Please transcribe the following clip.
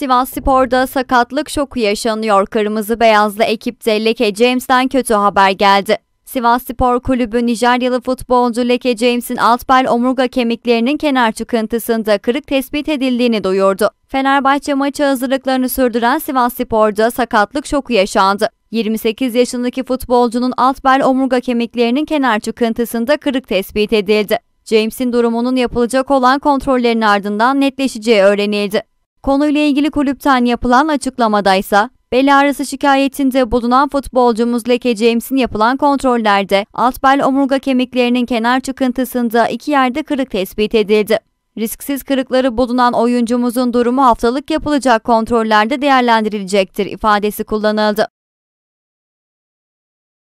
Sivas Spor'da sakatlık şoku yaşanıyor. Kırmızı beyazlı ekipte Leke James'den kötü haber geldi. Sivas Spor Kulübü Nijeryalı futbolcu Leke James'in alt bel omurga kemiklerinin kenar çıkıntısında kırık tespit edildiğini duyurdu. Fenerbahçe maçı hazırlıklarını sürdüren Sivas Spor'da sakatlık şoku yaşandı. 28 yaşındaki futbolcunun alt bel omurga kemiklerinin kenar çıkıntısında kırık tespit edildi. James'in durumunun yapılacak olan kontrollerin ardından netleşeceği öğrenildi. Konuyla ilgili kulüpten yapılan açıklamada ise Bel ağrısı şikayetinde bulunan futbolcumuz Leke James'in yapılan kontrollerde alt bel omurga kemiklerinin kenar çıkıntısında iki yerde kırık tespit edildi. Risksiz kırıkları bulunan oyuncumuzun durumu haftalık yapılacak kontrollerde değerlendirilecektir ifadesi kullanıldı.